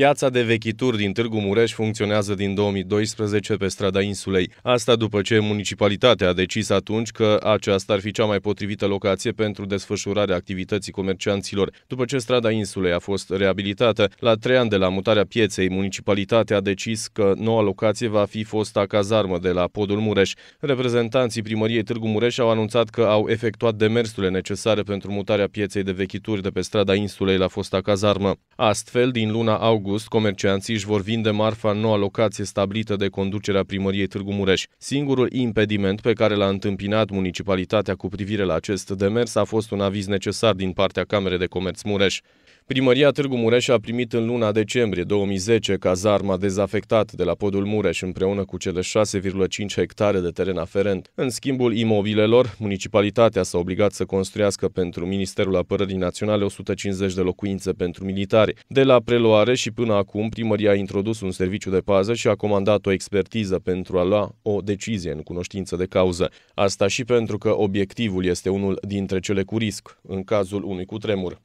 Piața de vechituri din Târgu Mureș funcționează din 2012 pe strada insulei. Asta după ce municipalitatea a decis atunci că aceasta ar fi cea mai potrivită locație pentru desfășurarea activității comercianților. După ce strada insulei a fost reabilitată, la trei ani de la mutarea pieței, municipalitatea a decis că noua locație va fi fosta cazarmă de la Podul Mureș. Reprezentanții primăriei Târgu Mureș au anunțat că au efectuat demersurile necesare pentru mutarea pieței de vechituri de pe strada insulei la fosta cazarmă. Astfel, din luna august, august, comercianții își vor vinde marfa în noua locație stabilită de conducerea primăriei Târgu Mureș. Singurul impediment pe care l-a întâmpinat municipalitatea cu privire la acest demers a fost un aviz necesar din partea Camerei de Comerț Mureș. Primăria Târgu Mureș a primit în luna decembrie 2010 cazarma dezafectat de la podul Mureș împreună cu cele 6,5 hectare de teren aferent. În schimbul imobilelor, municipalitatea s-a obligat să construiască pentru Ministerul Apărării Naționale 150 de locuințe pentru militari. De la preluare și până acum, primăria a introdus un serviciu de pază și a comandat o expertiză pentru a lua o decizie în cunoștință de cauză. Asta și pentru că obiectivul este unul dintre cele cu risc, în cazul unui cutremur.